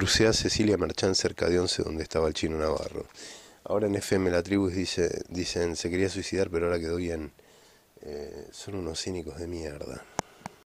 Crucé a Cecilia Marchán cerca de Once, donde estaba el chino Navarro. Ahora en FM La Tribu dice, dicen, se quería suicidar, pero ahora quedó bien. Eh, son unos cínicos de mierda.